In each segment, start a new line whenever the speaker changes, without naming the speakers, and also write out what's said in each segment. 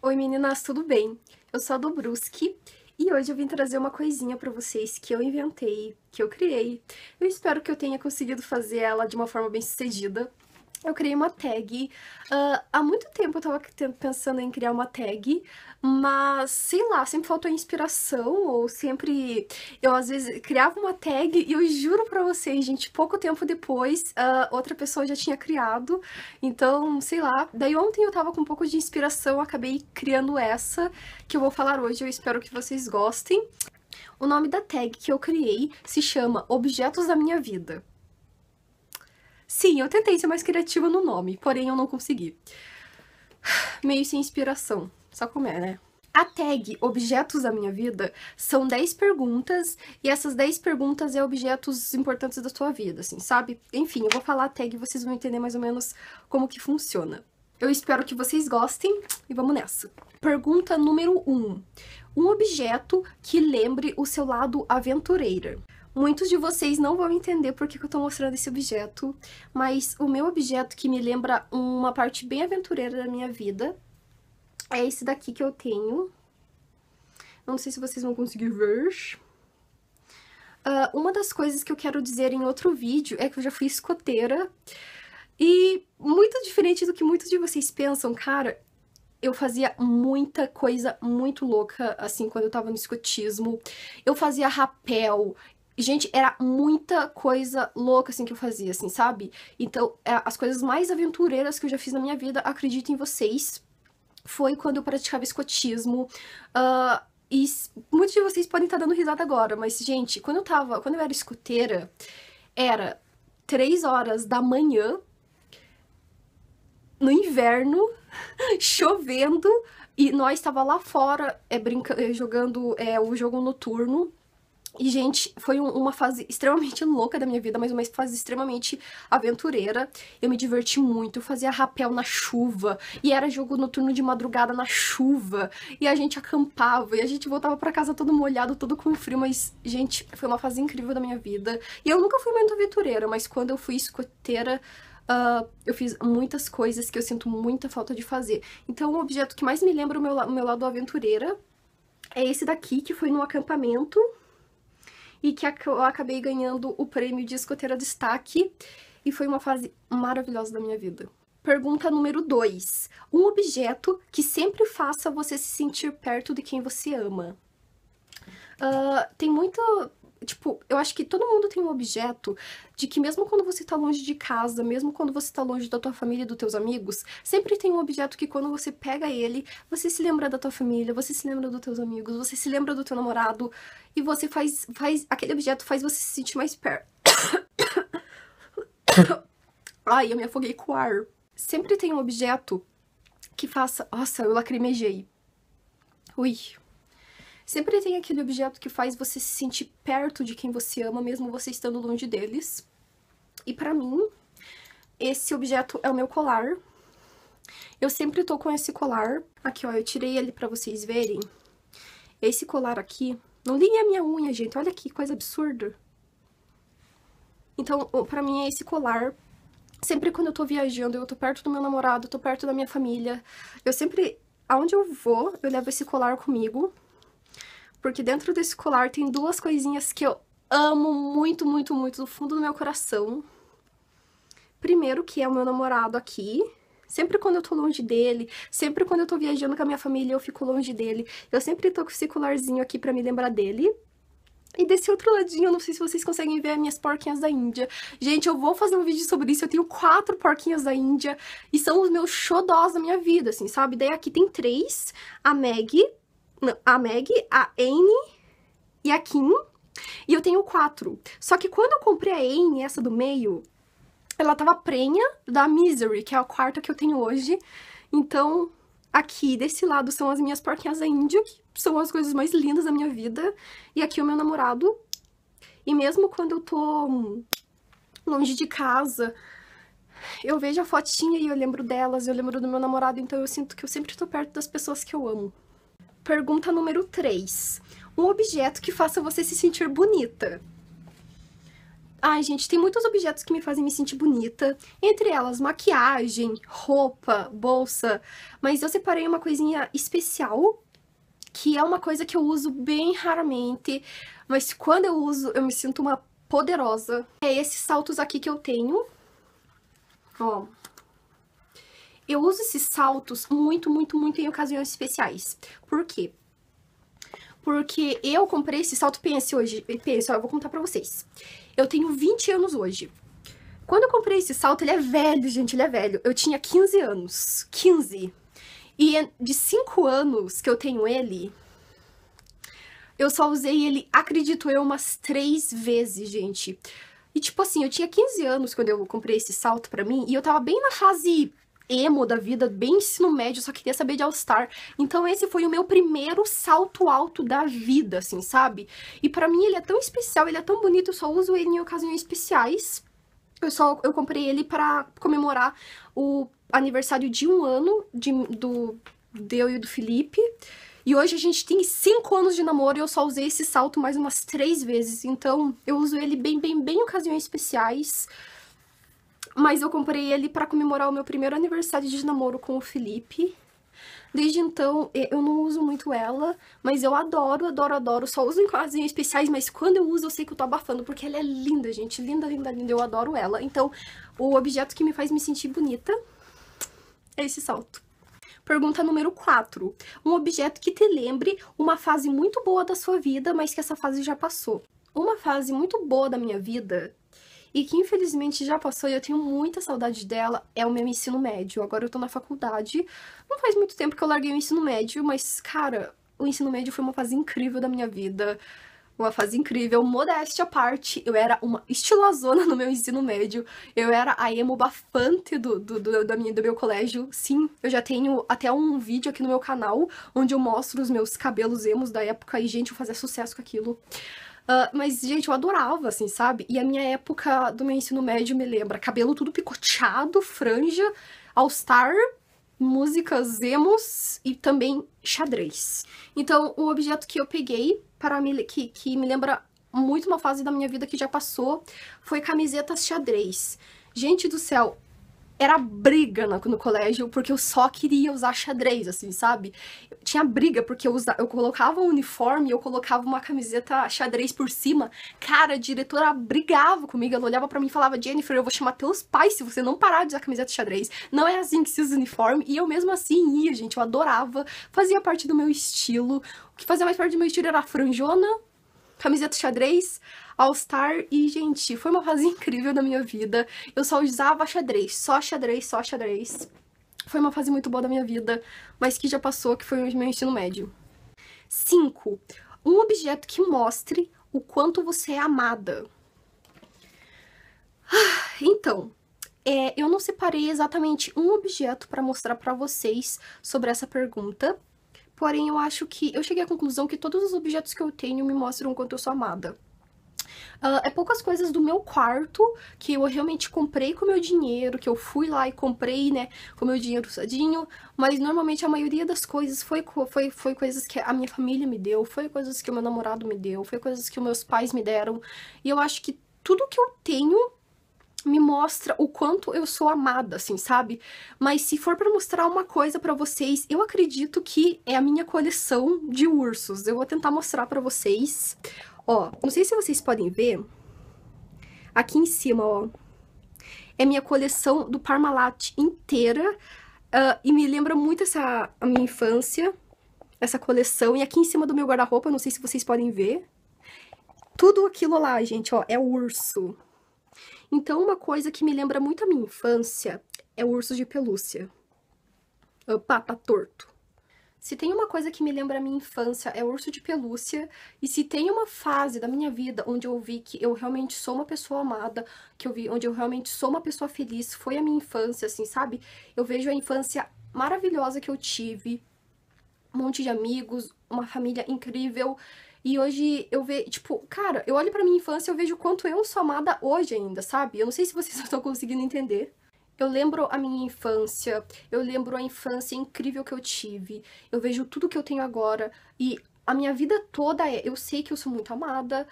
Oi meninas, tudo bem? Eu sou a Dobruski e hoje eu vim trazer uma coisinha para vocês que eu inventei, que eu criei. Eu espero que eu tenha conseguido fazer ela de uma forma bem sucedida, eu criei uma tag. Uh, há muito tempo eu tava pensando em criar uma tag, mas sei lá, sempre faltou inspiração, ou sempre. Eu às vezes criava uma tag e eu juro pra vocês, gente, pouco tempo depois uh, outra pessoa já tinha criado. Então, sei lá. Daí ontem eu tava com um pouco de inspiração, acabei criando essa que eu vou falar hoje. Eu espero que vocês gostem. O nome da tag que eu criei se chama Objetos da Minha Vida. Sim, eu tentei ser mais criativa no nome, porém eu não consegui. Meio sem inspiração. Só como é, né? A tag Objetos da Minha Vida são 10 perguntas, e essas 10 perguntas é objetos importantes da sua vida, assim, sabe? Enfim, eu vou falar a tag e vocês vão entender mais ou menos como que funciona. Eu espero que vocês gostem e vamos nessa. Pergunta número 1. Um. um objeto que lembre o seu lado aventureira. Muitos de vocês não vão entender por que, eu tô mostrando esse objeto, mas o meu objeto que me lembra uma parte bem aventureira da minha vida é esse daqui que eu tenho. Não sei se vocês vão conseguir ver. Uh, uma das coisas que eu quero dizer em outro vídeo é que eu já fui escoteira. E muito diferente do que muitos de vocês pensam, cara, eu fazia muita coisa muito louca, assim, quando eu tava no escotismo. Eu fazia rapel, Gente, era muita coisa louca, assim, que eu fazia, assim, sabe? Então, é, as coisas mais aventureiras que eu já fiz na minha vida, acredito em vocês, foi quando eu praticava escotismo. Uh, e muitos de vocês podem estar tá dando risada agora, mas, gente, quando eu tava, quando eu era escoteira, era três horas da manhã, no inverno, chovendo, e nós estava lá fora é, brincando é, jogando é, o jogo noturno. E, gente, foi um, uma fase extremamente louca da minha vida, mas uma fase extremamente aventureira. Eu me diverti muito, fazia rapel na chuva, e era jogo noturno de madrugada na chuva, e a gente acampava, e a gente voltava para casa todo molhado, todo com frio, mas, gente, foi uma fase incrível da minha vida. E eu nunca fui muito aventureira, mas quando eu fui escoteira, Uh, eu fiz muitas coisas que eu sinto muita falta de fazer. Então, o objeto que mais me lembra o meu, o meu lado aventureira é esse daqui, que foi no acampamento e que eu acabei ganhando o prêmio de escoteira destaque e foi uma fase maravilhosa da minha vida. Pergunta número 2. Um objeto que sempre faça você se sentir perto de quem você ama. Uh, tem muito Tipo, eu acho que todo mundo tem um objeto de que mesmo quando você tá longe de casa, mesmo quando você tá longe da tua família e dos teus amigos, sempre tem um objeto que quando você pega ele, você se lembra da tua família, você se lembra dos teus amigos, você se lembra do teu namorado e você faz faz aquele objeto faz você se sentir mais perto. Ai, eu me afoguei com o ar. Sempre tem um objeto que faça, nossa, eu lacrimejei. Ui. Sempre tem aquele objeto que faz você se sentir perto de quem você ama, mesmo você estando longe deles. E para mim, esse objeto é o meu colar. Eu sempre tô com esse colar. Aqui, ó, eu tirei ele para vocês verem. Esse colar aqui, não liguei a minha unha, gente, olha que coisa absurda. Então, para mim é esse colar sempre quando eu tô viajando, eu tô perto do meu namorado, tô perto da minha família, eu sempre, aonde eu vou, eu levo esse colar comigo porque dentro desse colar tem duas coisinhas que eu amo muito, muito, muito do fundo do meu coração. Primeiro, que é o meu namorado aqui. Sempre quando eu tô longe dele, sempre quando eu tô viajando com a minha família, eu fico longe dele. Eu sempre tô com esse colarzinho aqui para me lembrar dele. E desse outro ladinho, eu não sei se vocês conseguem ver minhas porquinhas da Índia. Gente, eu vou fazer um vídeo sobre isso. Eu tenho quatro porquinhas da Índia e são os meus xodós da minha vida, assim, sabe? Daí aqui tem três. A Meg, a Meg, a Anne e a Kim. E eu tenho quatro. Só que quando eu comprei a Anne, essa do meio, ela tava prenha da Misery, que é a quarta que eu tenho hoje. Então, aqui desse lado são as minhas porquinhas da Índia, que são as coisas mais lindas da minha vida. E aqui é o meu namorado. E mesmo quando eu tô hum, longe de casa, eu vejo a fotinha e eu lembro delas, eu lembro do meu namorado, então eu sinto que eu sempre tô perto das pessoas que eu amo. Pergunta número 3. Um objeto que faça você se sentir bonita. Ai, gente, tem muitos objetos que me fazem me sentir bonita, entre elas maquiagem, roupa, bolsa, mas eu separei uma coisinha especial, que é uma coisa que eu uso bem raramente, mas quando eu uso, eu me sinto uma poderosa. É esses saltos aqui que eu tenho. Ó, eu uso esses saltos muito, muito, muito em ocasiões especiais. Por quê? Porque eu comprei esse salto pense hoje. Pense, ó, eu vou contar pra vocês. Eu tenho 20 anos hoje. Quando eu comprei esse salto, ele é velho, gente, ele é velho. Eu tinha 15 anos. 15. E é de 5 anos que eu tenho ele, eu só usei ele, acredito eu, umas 3 vezes, gente. E tipo assim, eu tinha 15 anos quando eu comprei esse salto pra mim, e eu tava bem na fase emo da vida, bem ensino médio, só queria saber de All Star. Então esse foi o meu primeiro salto alto da vida, assim, sabe? E para mim ele é tão especial, ele é tão bonito, eu só uso ele em ocasiões especiais. Eu só eu comprei ele para comemorar o aniversário de um ano de, do eu de e do Felipe. E hoje a gente tem 5 anos de namoro e eu só usei esse salto mais umas 3 vezes. Então eu uso ele bem, bem, bem em ocasiões especiais. Mas eu comprei ele para comemorar o meu primeiro aniversário de namoro com o Felipe. Desde então, eu não uso muito ela, mas eu adoro, adoro, adoro. Só uso em casinhas especiais, mas quando eu uso, eu sei que eu tô abafando, porque ela é linda, gente. Linda, linda, linda. Eu adoro ela. Então, o objeto que me faz me sentir bonita é esse salto. Pergunta número 4. Um objeto que te lembre uma fase muito boa da sua vida, mas que essa fase já passou. Uma fase muito boa da minha vida e que infelizmente já passou e eu tenho muita saudade dela, é o meu ensino médio. Agora eu tô na faculdade, não faz muito tempo que eu larguei o ensino médio, mas cara, o ensino médio foi uma fase incrível da minha vida. Uma fase incrível, modéstia à parte, eu era uma estilazona no meu ensino médio, eu era a emo bafante do, do, do, da minha, do meu colégio. Sim, eu já tenho até um vídeo aqui no meu canal onde eu mostro os meus cabelos emos da época e, gente, eu fazia sucesso com aquilo. Uh, mas, gente, eu adorava, assim, sabe? E a minha época do meu ensino médio me lembra cabelo tudo picoteado, franja, all-star, músicas emos e também xadrez. Então, o objeto que eu peguei para me, que, que me lembra muito uma fase da minha vida que já passou foi camisetas xadrez. Gente do céu, era briga no, no, colégio porque eu só queria usar xadrez, assim, sabe? Eu tinha briga porque eu, usa, eu colocava um uniforme, eu colocava uma camiseta xadrez por cima. Cara, a diretora brigava comigo, ela olhava para mim e falava: Jennifer, eu vou chamar teus pais se você não parar de usar camiseta xadrez. Não é assim que se usa uniforme. E eu mesmo assim ia, gente, eu adorava, fazia parte do meu estilo. O que fazia mais parte do meu estilo era franjona, camiseta xadrez All Star e, gente, foi uma fase incrível da minha vida. Eu só usava xadrez, só xadrez, só xadrez. Foi uma fase muito boa da minha vida, mas que já passou, que foi o meu ensino médio. 5. Um objeto que mostre o quanto você é amada. Ah, então, é, eu não separei exatamente um objeto para mostrar para vocês sobre essa pergunta, porém eu acho que eu cheguei à conclusão que todos os objetos que eu tenho me mostram o quanto eu sou amada. Uh, é poucas coisas do meu quarto que eu realmente comprei com meu dinheiro, que eu fui lá e comprei, né, com meu dinheiro sadinho, mas normalmente a maioria das coisas foi, foi, foi coisas que a minha família me deu, foi coisas que o meu namorado me deu, foi coisas que os meus pais me deram, e eu acho que tudo que eu tenho me mostra o quanto eu sou amada, assim, sabe? Mas se for para mostrar uma coisa para vocês, eu acredito que é a minha coleção de ursos. Eu vou tentar mostrar para vocês. Ó, não sei se vocês podem ver. Aqui em cima, ó. É minha coleção do Parmalat inteira. Uh, e me lembra muito essa a minha infância, essa coleção. E aqui em cima do meu guarda-roupa, não sei se vocês podem ver. Tudo aquilo lá, gente, ó, é urso. Então, uma coisa que me lembra muito a minha infância é o urso de pelúcia. O papa tá torto. Se tem uma coisa que me lembra a minha infância, é urso de pelúcia. E se tem uma fase da minha vida onde eu vi que eu realmente sou uma pessoa amada, que eu vi onde eu realmente sou uma pessoa feliz, foi a minha infância, assim, sabe? Eu vejo a infância maravilhosa que eu tive, um monte de amigos, uma família incrível. E hoje eu vejo, tipo, cara, eu olho pra minha infância e eu vejo o quanto eu sou amada hoje ainda, sabe? Eu não sei se vocês estão conseguindo entender. Eu lembro a minha infância, eu lembro a infância incrível que eu tive, eu vejo tudo que eu tenho agora e a minha vida toda é. Eu sei que eu sou muito amada,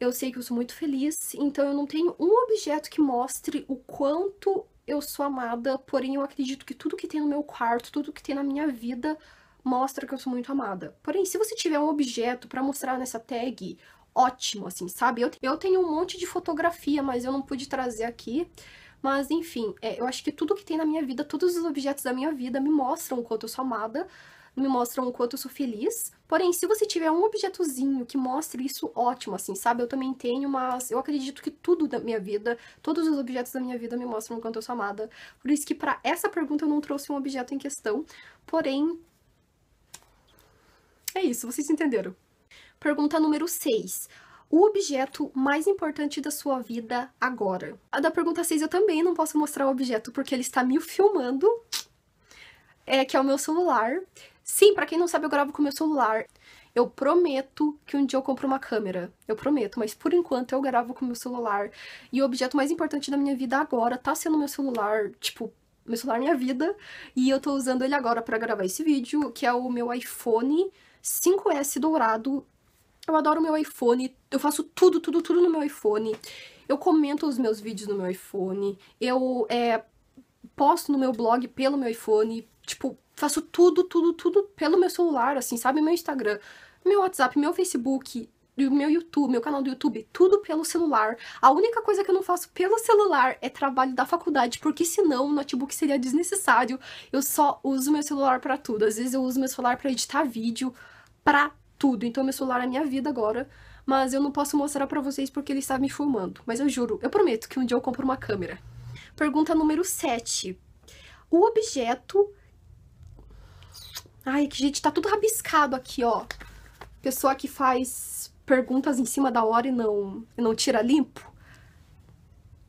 eu sei que eu sou muito feliz, então eu não tenho um objeto que mostre o quanto eu sou amada, porém eu acredito que tudo que tem no meu quarto, tudo que tem na minha vida mostra que eu sou muito amada. Porém, se você tiver um objeto para mostrar nessa tag, ótimo, assim, sabe? Eu, eu tenho um monte de fotografia, mas eu não pude trazer aqui. Mas enfim, é, eu acho que tudo que tem na minha vida, todos os objetos da minha vida me mostram o quanto eu sou amada, me mostram o quanto eu sou feliz. Porém, se você tiver um objetozinho que mostre isso, ótimo, assim, sabe? Eu também tenho, mas eu acredito que tudo da minha vida, todos os objetos da minha vida me mostram o quanto eu sou amada. Por isso que para essa pergunta eu não trouxe um objeto em questão. Porém, é isso, vocês entenderam. Pergunta número 6 o objeto mais importante da sua vida agora. A da pergunta 6 eu também não posso mostrar o objeto porque ele está me filmando, é, que é o meu celular. Sim, para quem não sabe, eu gravo com o meu celular. Eu prometo que um dia eu compro uma câmera. Eu prometo, mas por enquanto eu gravo com o meu celular. E o objeto mais importante da minha vida agora tá sendo meu celular, tipo, meu celular minha vida, e eu tô usando ele agora para gravar esse vídeo, que é o meu iPhone 5S dourado eu adoro meu iPhone, eu faço tudo, tudo, tudo no meu iPhone. Eu comento os meus vídeos no meu iPhone, eu é, posto no meu blog pelo meu iPhone, tipo, faço tudo, tudo, tudo pelo meu celular, assim, sabe? Meu Instagram, meu WhatsApp, meu Facebook, meu YouTube, meu canal do YouTube, tudo pelo celular. A única coisa que eu não faço pelo celular é trabalho da faculdade, porque senão o notebook seria desnecessário. Eu só uso meu celular para tudo. Às vezes eu uso meu celular para editar vídeo, para tudo. Então, meu celular é minha vida agora. Mas eu não posso mostrar para vocês porque ele está me filmando. Mas eu juro, eu prometo que um dia eu compro uma câmera. Pergunta número 7. O objeto. Ai, que gente, tá tudo rabiscado aqui, ó. Pessoa que faz perguntas em cima da hora e não, e não tira limpo.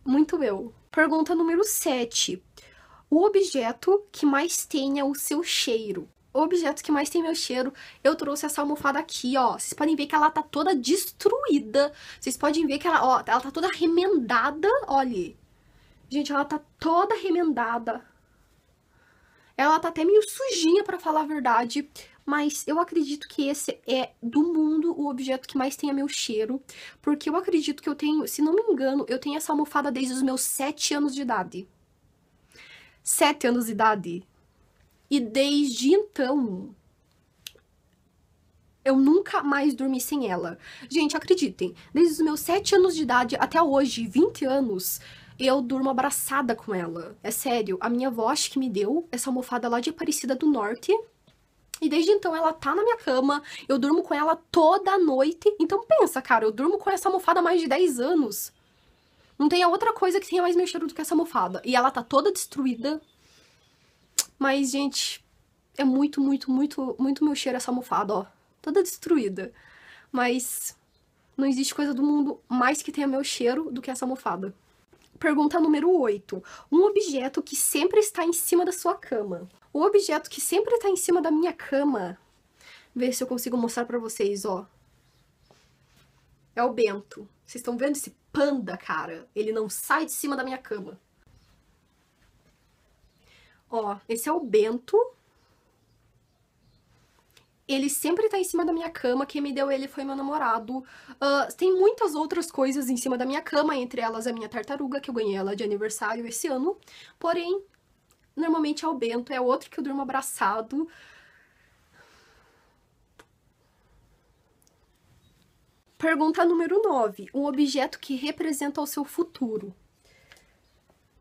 Muito eu. Pergunta número 7. O objeto que mais tenha o seu cheiro objetos que mais tem meu cheiro. Eu trouxe essa almofada aqui, ó. Vocês podem ver que ela tá toda destruída. Vocês podem ver que ela, ó, ela tá toda remendada, olha. Gente, ela tá toda remendada. Ela tá até meio sujinha, para falar a verdade. Mas eu acredito que esse é, do mundo, o objeto que mais a meu cheiro. Porque eu acredito que eu tenho, se não me engano, eu tenho essa almofada desde os meus sete anos de idade. Sete anos de idade. E desde então, eu nunca mais dormi sem ela. Gente, acreditem, desde os meus 7 anos de idade até hoje, 20 anos, eu durmo abraçada com ela. É sério, a minha avó acho que me deu essa almofada lá de Aparecida do Norte. E desde então ela tá na minha cama, eu durmo com ela toda noite. Então pensa, cara, eu durmo com essa almofada há mais de 10 anos. Não tem outra coisa que tenha mais meu cheiro do que essa almofada. E ela tá toda destruída, mas, gente, é muito, muito, muito, muito meu cheiro essa almofada, ó. Toda destruída. Mas não existe coisa do mundo mais que tenha meu cheiro do que essa almofada. Pergunta número 8. Um objeto que sempre está em cima da sua cama. O objeto que sempre está em cima da minha cama. Ver se eu consigo mostrar para vocês, ó. É o Bento. Vocês estão vendo esse panda, cara? Ele não sai de cima da minha cama. Ó, esse é o Bento. Ele sempre tá em cima da minha cama, quem me deu ele foi meu namorado. Uh, tem muitas outras coisas em cima da minha cama, entre elas a minha tartaruga, que eu ganhei ela de aniversário esse ano. Porém, normalmente é o Bento, é outro que eu durmo abraçado. Pergunta número 9. Um objeto que representa o seu futuro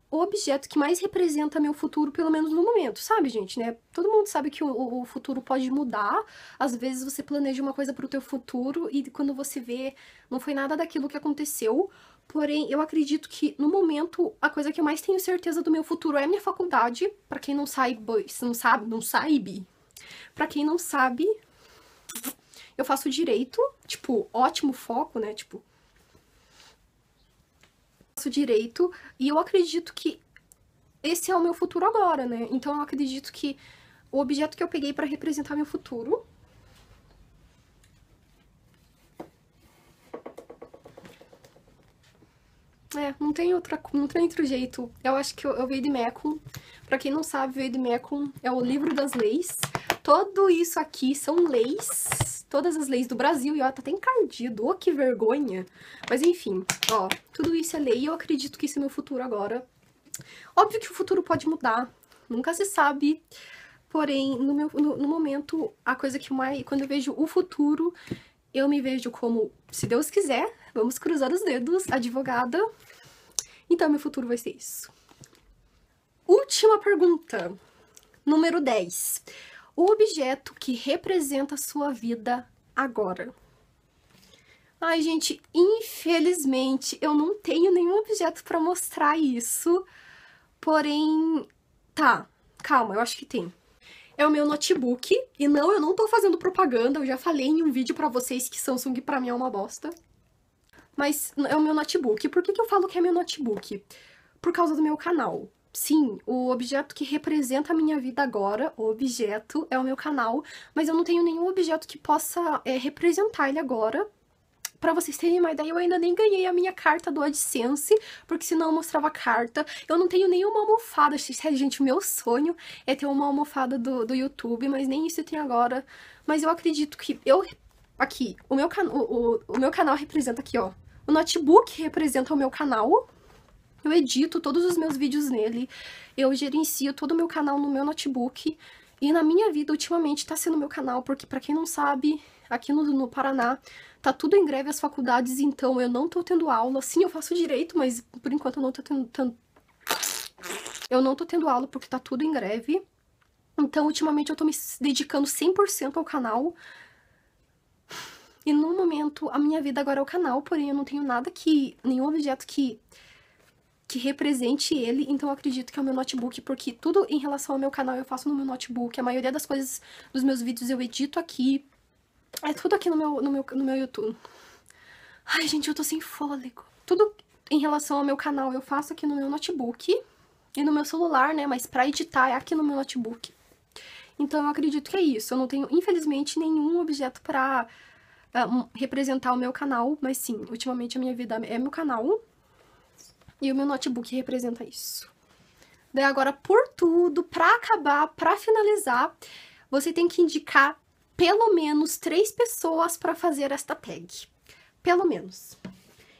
o objeto que mais representa meu futuro, pelo menos no momento, sabe, gente, né? Todo mundo sabe que o, o futuro pode mudar. Às vezes você planeja uma coisa para o teu futuro e quando você vê, não foi nada daquilo que aconteceu. Porém, eu acredito que no momento a coisa que eu mais tenho certeza do meu futuro é a minha faculdade. Para quem não sabe, não sabe, não sabe. Para quem não sabe, eu faço direito, tipo, ótimo foco, né? Tipo, faço direito e eu acredito que esse é o meu futuro agora, né? Então eu acredito que o objeto que eu peguei para representar meu futuro É, não tem outra, não tem outro jeito. Eu acho que eu, eu veio de Mekon. Pra quem não sabe, veio de Mekon é o livro das leis. Tudo isso aqui são leis, todas as leis do Brasil, e ó, tá até encardido, ô oh, que vergonha. Mas enfim, ó, tudo isso é lei e eu acredito que isso é meu futuro agora. Óbvio que o futuro pode mudar, nunca se sabe, porém, no, meu, no, no momento, a coisa que mais, quando eu vejo o futuro, eu me vejo como, se Deus quiser, vamos cruzar os dedos, advogada. Então, meu futuro vai ser isso. Última pergunta, número 10 o objeto que representa a sua vida agora. Ai, gente, infelizmente eu não tenho nenhum objeto para mostrar isso. Porém, tá, calma, eu acho que tem. É o meu notebook, e não, eu não tô fazendo propaganda, eu já falei em um vídeo para vocês que Samsung para mim é uma bosta. Mas é o meu notebook. Por que, que eu falo que é meu notebook? Por causa do meu canal. Sim, o objeto que representa a minha vida agora, o objeto, é o meu canal, mas eu não tenho nenhum objeto que possa é, representar ele agora. Pra vocês terem uma ideia, eu ainda nem ganhei a minha carta do AdSense, porque senão eu mostrava carta. Eu não tenho nenhuma almofada. Sério, gente, o meu sonho é ter uma almofada do, do YouTube, mas nem isso eu tenho agora. Mas eu acredito que eu. Aqui, o meu, can, o, o, o meu canal representa aqui, ó. O notebook representa o meu canal, eu edito todos os meus vídeos nele, eu gerencio todo o meu canal no meu notebook. E na minha vida, ultimamente, tá sendo meu canal, porque para quem não sabe, aqui no, no, Paraná, tá tudo em greve as faculdades, então eu não tô tendo aula. Sim, eu faço direito, mas por enquanto eu não tô tendo... Eu não tô tendo aula porque tá tudo em greve. Então, ultimamente, eu tô me dedicando 100% ao canal. E no momento, a minha vida agora é o canal, porém eu não tenho nada que... Nenhum objeto que que represente ele, então eu acredito que é o meu notebook, porque tudo em relação ao meu canal eu faço no meu notebook, a maioria das coisas dos meus vídeos eu edito aqui, é tudo aqui no meu, no meu, no meu YouTube. Ai, gente, eu tô sem fôlego. Tudo em relação ao meu canal eu faço aqui no meu notebook e no meu celular, né, mas pra editar é aqui no meu notebook. Então eu acredito que é isso, eu não tenho, infelizmente, nenhum objeto pra uh, representar o meu canal, mas sim, ultimamente a minha vida é meu canal, e o meu notebook representa isso. Daí agora, por tudo, para acabar, para finalizar, você tem que indicar pelo menos três pessoas para fazer esta tag. Pelo menos.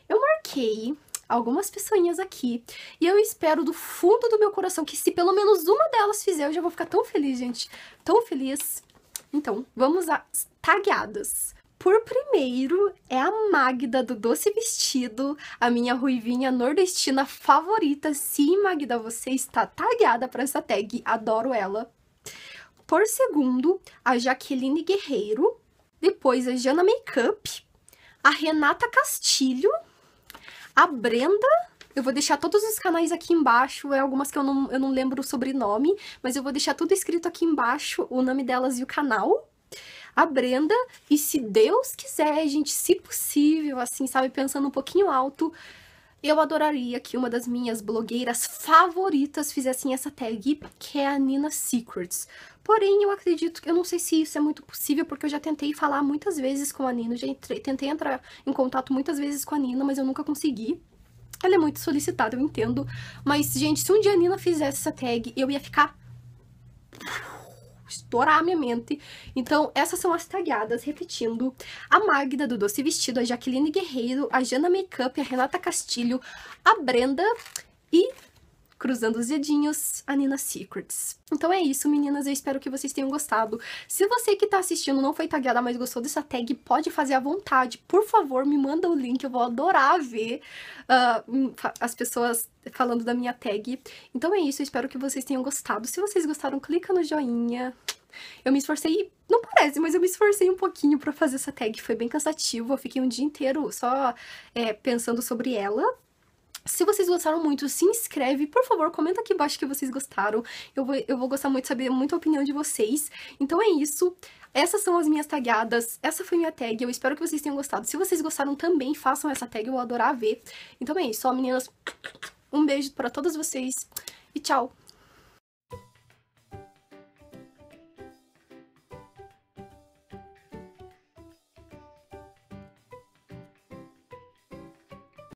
Eu marquei algumas pessoinhas aqui e eu espero do fundo do meu coração que se pelo menos uma delas fizer, eu já vou ficar tão feliz, gente. Tão feliz. Então, vamos às tagueadas. Por primeiro, é a Magda do Doce Vestido, a minha ruivinha nordestina favorita. Sim, Magda, você está tagueada para essa tag, adoro ela. Por segundo, a Jaqueline Guerreiro, depois a Jana Makeup, a Renata Castilho, a Brenda eu vou deixar todos os canais aqui embaixo, é algumas que eu não, eu não lembro o sobrenome, mas eu vou deixar tudo escrito aqui embaixo, o nome delas e o canal a Brenda e se Deus quiser, gente, se possível, assim, sabe, pensando um pouquinho alto, eu adoraria que uma das minhas blogueiras favoritas fizesse essa tag, que é a Nina Secrets. Porém, eu acredito que eu não sei se isso é muito possível, porque eu já tentei falar muitas vezes com a Nina, já entrei, tentei entrar em contato muitas vezes com a Nina, mas eu nunca consegui. Ela é muito solicitada, eu entendo. Mas, gente, se um dia a Nina fizesse essa tag, eu ia ficar estourar a minha mente. Então, essas são as tagueadas, repetindo. A Magda, do Doce Vestido, a Jaqueline Guerreiro, a Jana Makeup, a Renata Castilho, a Brenda e cruzando os dedinhos, a Nina Secrets. Então é isso, meninas, eu espero que vocês tenham gostado. Se você que tá assistindo não foi tagueada, mas gostou dessa tag, pode fazer à vontade. Por favor, me manda o link, eu vou adorar ver uh, as pessoas falando da minha tag. Então é isso, eu espero que vocês tenham gostado. Se vocês gostaram, clica no joinha. Eu me esforcei, não parece, mas eu me esforcei um pouquinho para fazer essa tag. Foi bem cansativo, eu fiquei um dia inteiro só é, pensando sobre ela. Se vocês gostaram muito, se inscreve, por favor, comenta aqui embaixo que vocês gostaram. Eu vou, eu vou gostar muito de saber muito a opinião de vocês. Então é isso. Essas são as minhas tagadas. Essa foi minha tag. Eu espero que vocês tenham gostado. Se vocês gostaram também, façam essa tag, eu vou adorar ver. Então é isso, meninas. Um beijo para todas vocês e tchau.